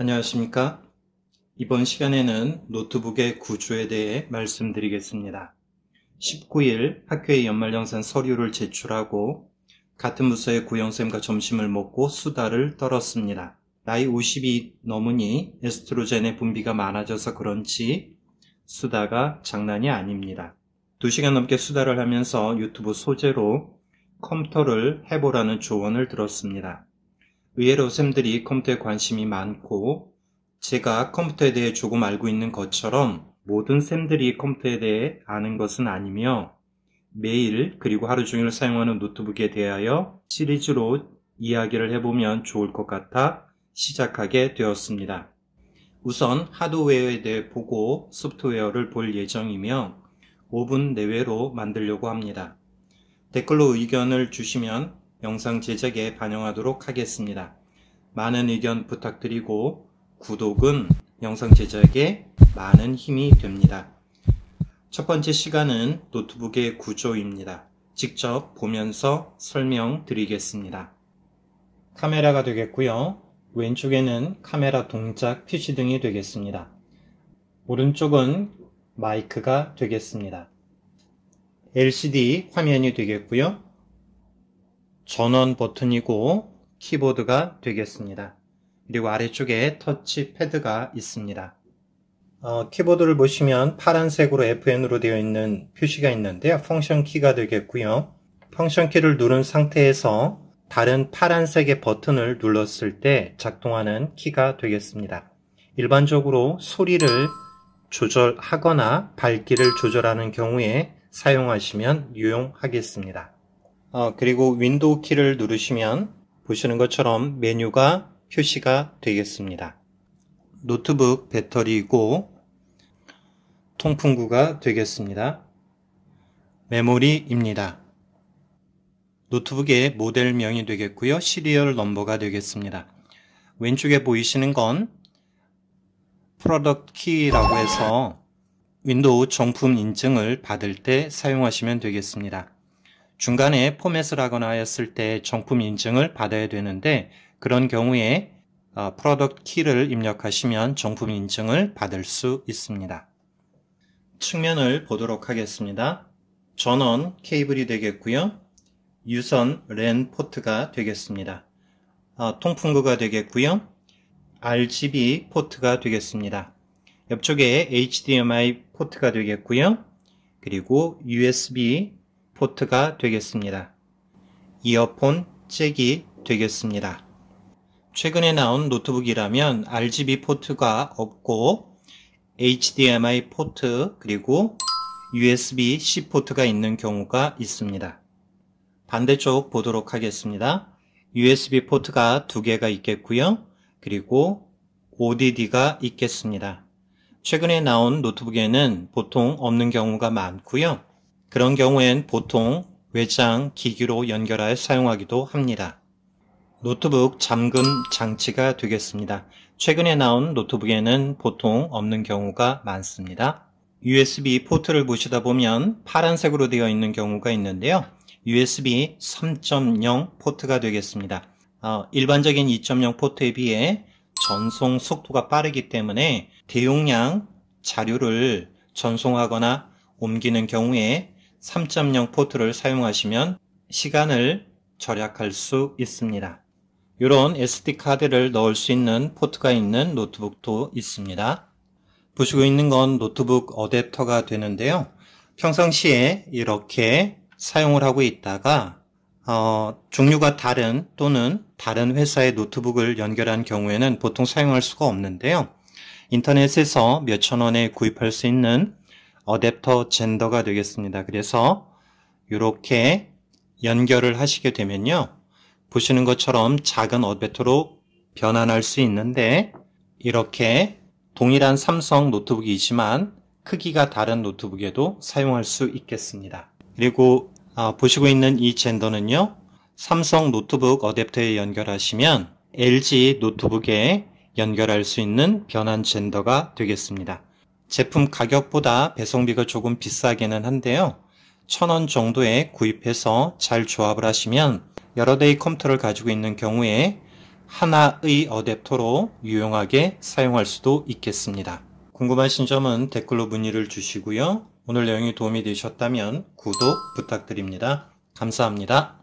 안녕하십니까? 이번 시간에는 노트북의 구조에 대해 말씀드리겠습니다. 19일 학교의 연말정산 서류를 제출하고 같은 부서의 구영쌤과 점심을 먹고 수다를 떨었습니다. 나이 50이 넘으니 에스트로젠의 분비가 많아져서 그런지 수다가 장난이 아닙니다. 2시간 넘게 수다를 하면서 유튜브 소재로 컴퓨터를 해보라는 조언을 들었습니다. 의외로 쌤들이 컴퓨터에 관심이 많고 제가 컴퓨터에 대해 조금 알고 있는 것처럼 모든 쌤들이 컴퓨터에 대해 아는 것은 아니며 매일 그리고 하루 종일 사용하는 노트북에 대하여 시리즈로 이야기를 해보면 좋을 것 같아 시작하게 되었습니다. 우선 하드웨어에 대해 보고 소프트웨어를 볼 예정이며 5분 내외로 만들려고 합니다. 댓글로 의견을 주시면 영상 제작에 반영하도록 하겠습니다. 많은 의견 부탁드리고 구독은 영상 제작에 많은 힘이 됩니다. 첫 번째 시간은 노트북의 구조입니다. 직접 보면서 설명드리겠습니다. 카메라가 되겠고요. 왼쪽에는 카메라 동작 표시 등이 되겠습니다. 오른쪽은 마이크가 되겠습니다. LCD 화면이 되겠고요. 전원 버튼이고 키보드가 되겠습니다. 그리고 아래쪽에 터치 패드가 있습니다. 어, 키보드를 보시면 파란색으로 FN으로 되어 있는 표시가 있는데요. 펑션 키가 되겠고요. 펑션 키를 누른 상태에서 다른 파란색의 버튼을 눌렀을 때 작동하는 키가 되겠습니다. 일반적으로 소리를 조절하거나 밝기를 조절하는 경우에 사용하시면 유용하겠습니다. 어, 그리고 윈도우 키를 누르시면 보시는 것처럼 메뉴가 표시가 되겠습니다. 노트북 배터리이고 통풍구가 되겠습니다. 메모리입니다. 노트북의 모델명이 되겠고요. 시리얼 넘버가 되겠습니다. 왼쪽에 보이시는 건 프로덕트 키라고 해서 윈도우 정품 인증을 받을 때 사용하시면 되겠습니다. 중간에 포맷을 하거나 했을 때 정품 인증을 받아야 되는데 그런 경우에 프로덕트 어, 키를 입력하시면 정품 인증을 받을 수 있습니다. 측면을 보도록 하겠습니다. 전원 케이블이 되겠고요. 유선 랜 포트가 되겠습니다. 어, 통풍구가 되겠고요. RGB 포트가 되겠습니다. 옆쪽에 HDMI 포트가 되겠고요. 그리고 USB 포트가 되겠습니다. 이어폰 잭이 되겠습니다. 최근에 나온 노트북이라면 RGB 포트가 없고 HDMI 포트 그리고 USB-C 포트가 있는 경우가 있습니다. 반대쪽 보도록 하겠습니다. USB 포트가 두 개가 있겠고요. 그리고 ODD가 있겠습니다. 최근에 나온 노트북에는 보통 없는 경우가 많고요. 그런 경우엔 보통 외장 기기로 연결하여 사용하기도 합니다. 노트북 잠금 장치가 되겠습니다. 최근에 나온 노트북에는 보통 없는 경우가 많습니다. USB 포트를 보시다 보면 파란색으로 되어 있는 경우가 있는데요. USB 3.0 포트가 되겠습니다. 어, 일반적인 2.0 포트에 비해 전송 속도가 빠르기 때문에 대용량 자료를 전송하거나 옮기는 경우에 3.0 포트를 사용하시면 시간을 절약할 수 있습니다. 이런 SD카드를 넣을 수 있는 포트가 있는 노트북도 있습니다. 보시고 있는 건 노트북 어댑터가 되는데요. 평상시에 이렇게 사용을 하고 있다가 어, 종류가 다른 또는 다른 회사의 노트북을 연결한 경우에는 보통 사용할 수가 없는데요. 인터넷에서 몇천 원에 구입할 수 있는 어댑터 젠더가 되겠습니다. 그래서 이렇게 연결을 하시게 되면요. 보시는 것처럼 작은 어댑터로 변환할 수 있는데 이렇게 동일한 삼성 노트북이지만 크기가 다른 노트북에도 사용할 수 있겠습니다. 그리고 아, 보시고 있는 이 젠더는요. 삼성 노트북 어댑터에 연결하시면 LG 노트북에 연결할 수 있는 변환 젠더가 되겠습니다. 제품 가격보다 배송비가 조금 비싸기는 한데요. 1000원 정도에 구입해서 잘 조합을 하시면 여러 대의 컴퓨터를 가지고 있는 경우에 하나의 어댑터로 유용하게 사용할 수도 있겠습니다. 궁금하신 점은 댓글로 문의를 주시고요. 오늘 내용이 도움이 되셨다면 구독 부탁드립니다. 감사합니다.